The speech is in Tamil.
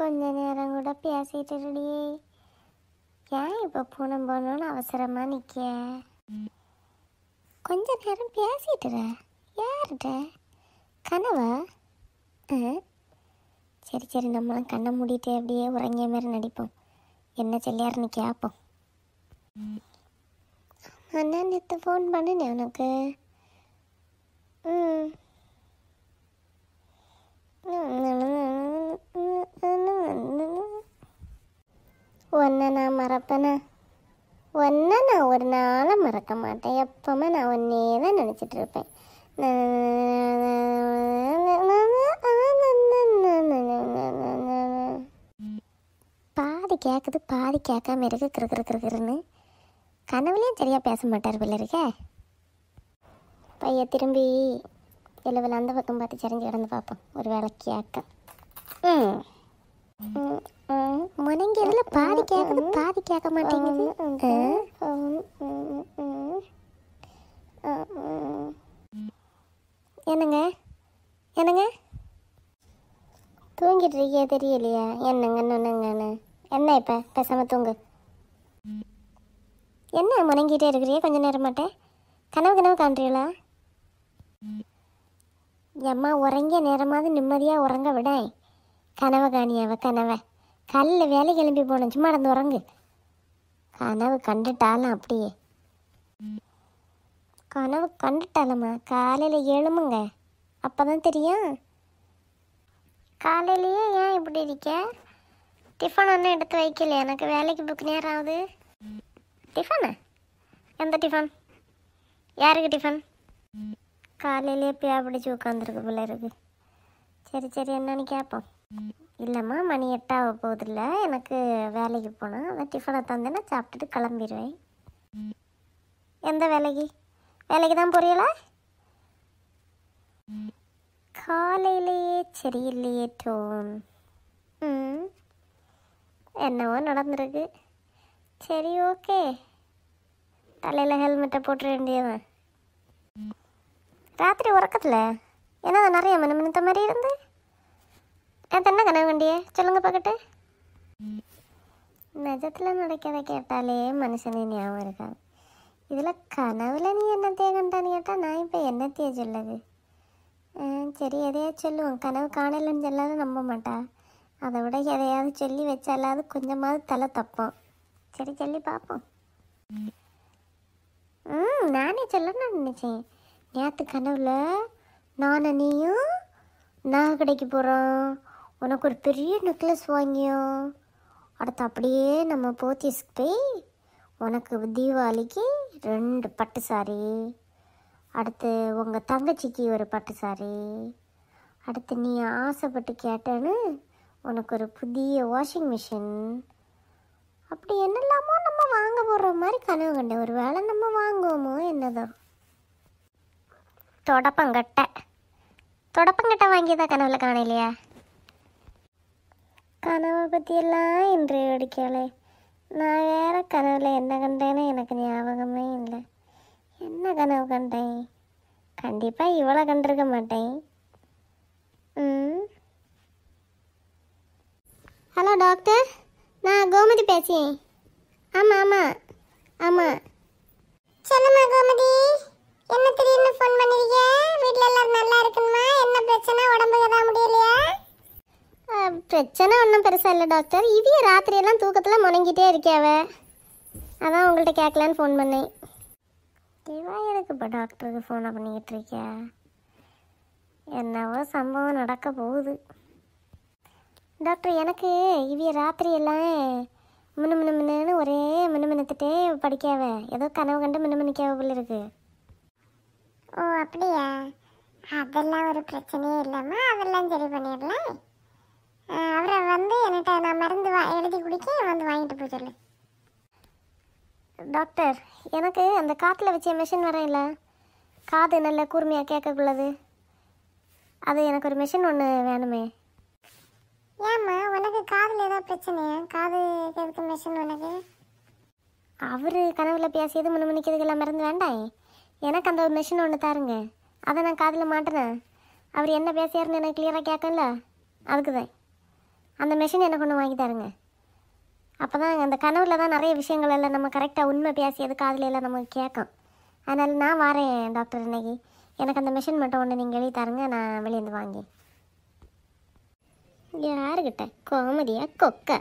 கொஞ்ச நேரம் கூட பேசிட்டு இருடியே ஏன் இப்போ பூனம் போகணும்னு அவசரமாக நிற்க கொஞ்ச நேரம் பேசிட்டுற யார்கிட்ட கனவா சரி சரி நம்மளும் கண்ணை மூடிட்டு அப்படியே உறங்கிய மாதிரி நடிப்போம் என்ன செல்லியாருன்னு கேட்போம் அண்ணா நேற்று ஃபோன் பண்ணினேன் உனக்கு ம் ஒன்றை நான் மறப்பேனா ஒன்றை நான் ஒரு நாளை மறக்க மாட்டேன் எப்போவுமே நான் ஒன்றே தான் நினச்சிட்டு இருப்பேன் பாதி கேட்குது பாதி கேட்காம இருக்கு கிரு கிரு கிருக்குன்னு கனவுலேயும் சரியாக பேச மாட்டார் பிள்ளை பையன் திரும்பி எழுவில் அந்த பக்கம் பார்த்து சரிஞ்சு கிடந்து பார்ப்போம் ஒரு வேலை கேட்க ம் பாதி கேட்குது பாதி கேட்க மாட்டேங்குது என்னங்க என்னங்க தூங்கிட்டு இருக்கியா தெரியலையா என்னங்கன்னு ஒன்றுங்கன்னு என்ன இப்போ பேசாமல் தூங்கு என்ன முணங்கிட்டே இருக்கிறியா கொஞ்சம் நேரம் மாட்டேன் கனவு கனவு காண்றீங்களா எம்மா உறங்கிய நேரமாவது நிம்மதியாக உறங்க விட கனவை காணியாவை கனவை கல்ல வேலை கிளம்பி போனேன் சும்மா நடந்து உறங்கு கனவு கண்டுட்டாலும் அப்படியே கனவு கண்டுட்டாலம்மா காலையில் எழுமுங்க அப்போ தான் தெரியும் காலையிலேயே ஏன் இப்படி இருக்க டிஃபன் ஒன்றும் எடுத்து வைக்கல எனக்கு வேலைக்கு புக் நேரம் ஆகுது டிஃபனு எந்த டிஃபன் யாருக்கு டிஃபன் காலையிலே பியா பிடிச்சி உட்காந்துருக்கு பிள்ளை இருக்குது சரி சரி என்னன்னு கேட்போம் இல்லைம்மா மணி எட்டாக போகுதில்ல எனக்கு வேலைக்கு போனால் அந்த டிஃபனை தந்தேன்னா சாப்பிட்டுட்டு கிளம்பிடுவேன் எந்த வேலைக்கு வேலைக்கு தான் புரியல காலையிலேயே சரியில்லையே டோன் ம் என்னவோ நடந்துருக்கு சரி ஓகே தலையில் ஹெல்மெட்டை போட்டுற வேண்டியது ராத்திரி உறக்கத்தில் ஏன்னா நிறைய மினுமினுத்த மாதிரி இருந்து அதென்ன கனவு கண்டியே சொல்லுங்க பார்க்கட்டு நிஜத்தில் நடக்கிறத கேட்டாலே மனுஷனே ஞாபகம் இருக்காது இதில் கனவில் நீ என்னத்தையே கண்டான்னு கேட்டால் நான் இப்போ என்னத்தையே சொல்லது சரி எதையாவது சொல்லுவோம் கனவு காணலன்னு சொல்லாத நம்ப மாட்டா அதை விட எதையாவது சொல்லி வச்சாலாவது கொஞ்சமாவது தலை தப்போம் சரி சொல்லி பார்ப்போம் ம் நானே சொல்லணும்னு நினச்சேன் நேற்று கனவில் நானும் நீயும் நாகக்கடைக்கு போகிறோம் உனக்கு ஒரு பெரிய நெக்லஸ் வாங்கியோ அடுத்து அப்படியே நம்ம போத்தீஸ்க்கு போய் உனக்கு தீபாவளிக்கு ரெண்டு பட்டு சாரி அடுத்து உங்கள் தங்கச்சிக்கு ஒரு பட்டு சாரி அடுத்து நீ ஆசைப்பட்டு கேட்டேன்னு உனக்கு ஒரு புதிய வாஷிங் மிஷின் அப்படி என்னெல்லாமோ நம்ம வாங்க போடுற மாதிரி கனவு கண்ட ஒரு வேளை நம்ம வாங்குவோமோ என்னதோ தொடப்பங்கட்டை தொடப்பங்கட்டை வாங்கியதா கனவில் காணலையா கனவை பற்றியெல்லாம் இன்று அடிக்கலை நான் வேறு கனவில் என்ன கண்டேன்னு எனக்கு ஞாபகமே இல்லை என்ன கனவு கண்டேன் கண்டிப்பாக இவ்வளோ கண்டிருக்க மாட்டேன் ம் ஹலோ டாக்டர் நான் கோமதி பேசுகிறேன் ஆமாம் ஆமாம் ஆமாம் சொல்லுமா கோமதி என்ன திடீர்னு ஃபோன் பண்ணிருக்கீங்க வீட்டில் எல்லாரும் நல்லா இருக்குமா என்ன பிரச்சனை உடம்புக்கு தான் முடியலையா பிரச்சனை ஒன்றும் பெருசாக இல்லை டாக்டர் இவிய ராத்திரியெல்லாம் தூக்கத்தில் முணங்கிட்டே இருக்காவ அதான் உங்கள்கிட்ட கேட்கலான்னு ஃபோன் பண்ணேன் இவா எதுக்கு இப்போ டாக்டருக்கு ஃபோனை பண்ணிக்கிட்டு இருக்கியா என்னவோ சம்பவம் நடக்க போகுது டாக்டர் எனக்கு இவிய ராத்திரியெல்லாம் மினு மினு மின்னு ஒரே மினு மினுத்துட்டே படிக்காவ ஏதோ கனவு கண்டு மினு மினுக்காவ போல ஓ அப்படியா அதெல்லாம் ஒரு பிரச்சனையே இல்லாமல் அதெல்லாம் சரி பண்ணிடலாம் அவன்கிட்ட நான் மருந்து வா எழுதி குடிக்க வந்து வாங்கிட்டு போய் டாக்டர் எனக்கு அந்த காற்றுல வச்ச மிஷின் வர காது நல்ல கூர்மையாக கேட்கக்குள்ளது அது எனக்கு ஒரு மிஷின் ஒன்று வேணுமே ஏம்மா உனக்கு காதில் ஏதாவது பிரச்சனையா காது கேட்க மிஷின் உனக்கு அவர் கனவில் பேசியது முன்னு மணிக்கிறதுக்கு எல்லாம் மருந்து வேண்டாம் எனக்கு அந்த ஒரு மிஷின் ஒன்று தாருங்க அதை நான் காதில் மாட்டினேன் அவர் என்ன பேசியாருன்னு எனக்கு கிளியராக கேட்கல அதுக்கு தான் அந்த மிஷின் எனக்கு ஒன்று வாங்கி தருங்க அப்போ தான் அந்த கனவில் தான் நிறைய விஷயங்கள் எல்லாம் நம்ம கரெக்டாக உண்மை பேசி அது காதலையெல்லாம் நமக்கு கேட்கும் அதனால் நான் வரேன் டாக்டர் இன்னைக்கு எனக்கு அந்த மிஷின் மட்டும் ஒன்று நீங்கள் எழுதி தருங்க நான் வெளியேந்து வாங்கி யாருக்கிட்ட கோமதியா கொக்கை